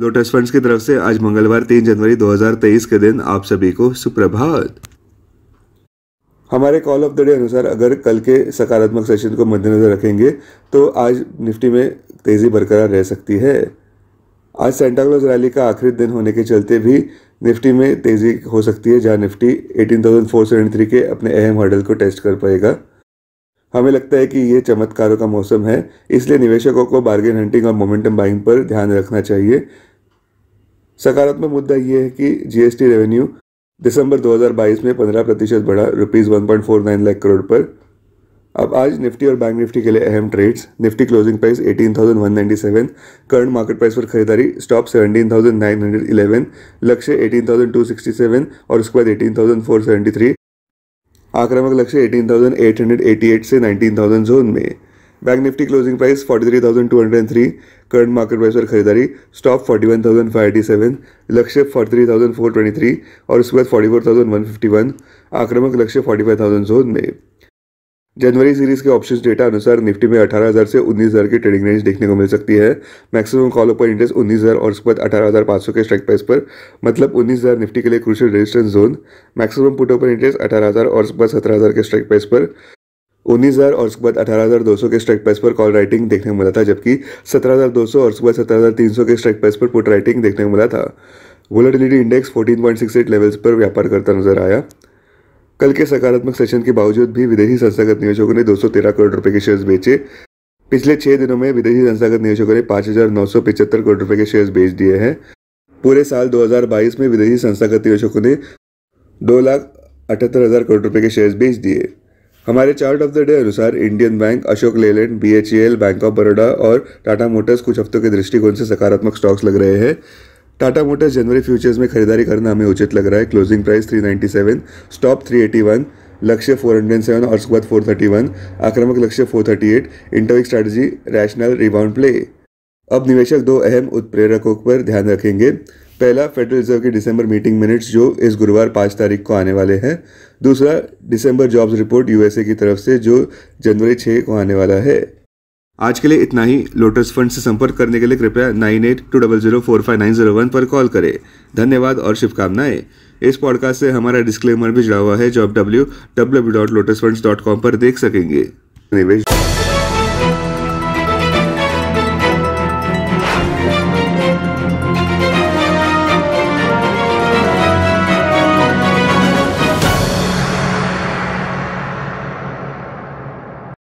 lotus funds की तरफ से आज मंगलवार तीन जनवरी 2023 के दिन आप सभी को सुप्रभात हमारे कॉल ऑफ द डे अनुसार अगर कल के सकारात्मक सेशन को मद्देनजर रखेंगे तो आज निफ्टी में तेज़ी बरकरार रह सकती है आज सेंटाक्लोज रैली का आखिरी दिन होने के चलते भी निफ्टी में तेज़ी हो सकती है जहां निफ्टी 18,473 के अपने अहम हर्डल को टेस्ट कर पाएगा हमें लगता है कि ये चमत्कारों का मौसम है इसलिए निवेशकों को बार्गेन हंटिंग और मोमेंटम बाइंग पर ध्यान रखना चाहिए सकारात्मक मुद्दा यह है कि जीएसटी रेवेन्यू दिसंबर 2022 में 15 प्रतिशत बढ़ा rupees one point lakh crore पर अब आज निफ्टी और बैंक निफ्टी के लिए अहम trades Nifty closing price 18,197 current market price पर खरीदारी स्टॉप 17,911 लक्ष्य 18,267 और उसके बाद 18,473 आक्रामक लक्ष्य 18,888 से 19,000 जोन में Bank Nifty closing price 43,203 current market price पर खरीदारी स्टॉप 41,587 लक्ष्य 43,423 और उसके बाद 44,151 आक्रामक लक्ष्य 45,000 जोन में जनवरी सीरीज के ऑप्शन डेटा अनुसार निफ्टी में 18,000 से 19,000 की ट्रेडिंग रेंज देखने को मिल सकती है मैक्सिमम कॉल पर इंडेक्स 19,000 और उसके बाद 18,500 के स्ट्राइक प्राइस पर मतलब 19,000 निफ्टी के लिए crucial resistance zone maximum put ओपर इंडेक्स 18,000 और उसके बाद 17,000 के स्ट्राइक प्राइस पर उन्नीस हज़ार और उसके बाद अठारह हज़ार दो सौ के स्ट्राइक प्राइस पर कॉल राइटिंग देखने को मिला था जबकि सत्रह हज़ार दो सौ और उसके बाद सत्रह हज़ार तीन सौ के स्ट्राइक प्राइस पर पुट राइटिंग देखने को मिला था volatility index fourteen point six eight levels पर व्यापार करता नजर आया कल के सकारात्मक सेशन के बावजूद भी विदेशी संस्थागत निवेशकों ने दो सौ तेरह करोड़ रुपये के शेयर्स बेचे पिछले छह दिनों में विदेशी संस्थागत निवेशकों ने पाँच करोड़ रुपये के शेयर्स बेच दिए हैं पूरे साल दो हजार बाईस में विदेशी संस्थागत निवेशकों ने दो लाख अठहत्तर हज़ार करोड़ रुपये के शेयर्स बेच दिए हमारे चार्ट ऑफ द डे अनुसार Indian Bank Ashok Leyland BHEL Bank of Baroda और टाटा मोटर्स कुछ हफ्तों के दृष्टिकोण से सकारात्मक स्टॉक्स लग रहे हैं टाटा मोटर्स जनवरी फ्यूचर्स में खरीदारी करना हमें उचित लग रहा है क्लोजिंग प्राइस 397 स्टॉप 381 लक्ष्य 407 और उसके बाद 431 आक्रामक लक्ष्य 438 interweek strategy rational rebound play अब निवेशक दो अहम उत्प्रेरकों पर ध्यान रखेंगे पहला फेडरल रिजर्व की दिसंबर मीटिंग मिनट्स जो इस गुरुवार पाँच तारीख को आने वाले हैं दूसरा दिसंबर जॉब्स रिपोर्ट यूएसए की तरफ से जो जनवरी छः को आने वाला है आज के लिए इतना ही लोटस फंड से संपर्क करने के लिए कृपया nine eight two double zero four five nine zero one पर कॉल करें धन्यवाद और शुभकामनाएं इस पॉडकास्ट से हमारा डिस्क्लेमर भी जुड़ा हुआ है जो आप W W dot Lotus Fund dot com पर देख सकेंगे निवेश